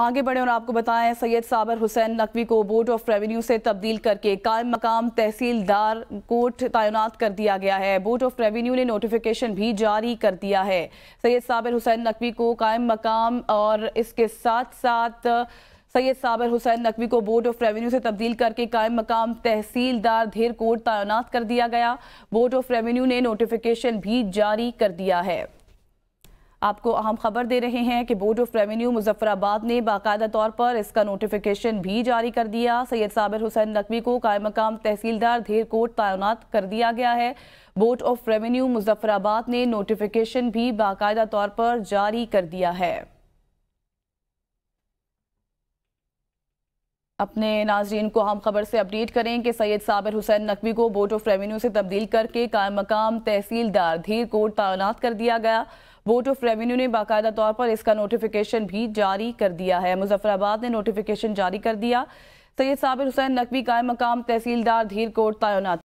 आगे बढ़े और आपको बताएं सैयद साबर हुसैन नकवी को बोर्ड ऑफ रेवेन्यू से तब्दील करके कायम मकाम तहसीलदार कोर्ट तैनात कर दिया गया है बोर्ड ऑफ रेवेन्यू ने नोटिफिकेशन भी जारी कर दिया है सैयद साबर हुसैन नकवी को कायम मकाम और इसके साथ साथ सैयद साबर हुसैन नकवी को बोर्ड ऑफ रेवेन्यू से तब्दील करके कायम मकाम तहसीलदार धीर कोर्ट तैनात कर दिया गया बोर्ड ऑफ रेवेन्यू ने नोटिफिकेशन भी जारी कर दिया है आपको अहम खबर दे रहे हैं कि बोर्ड ऑफ रेवेन्यू मुजफ्फराबाद ने बाकायदा तौर पर इसका नोटिफिकेशन भी जारी कर दिया सैयद साबिर हुसैन नकवी को काय मकाम तहसीलदार कोट तैनात कर दिया गया है बोर्ड ऑफ रेवेन्यू मुजफ्फराबाद ने नोटिफिकेशन भी बाकायदा तौर पर जारी कर दिया है अपने नाजरीन को हम खबर से अपडेट करें कि सैयद साबिर हुसैन नकवी को बोर्ड ऑफ रेवेन्यू से तब्दील करके कायम मकाम तहसीलदार धीर कोट तैनात कर दिया गया बोर्ड ऑफ रेवेन्यू ने बाकायदा तौर पर इसका नोटिफिकेशन भी जारी कर दिया है मुजफ्फराबाद ने नोटिफिकेशन जारी कर दिया सैयद साबिर हुसैन नकवी कायम मकाम तहसीलदार धीर कोट तैनात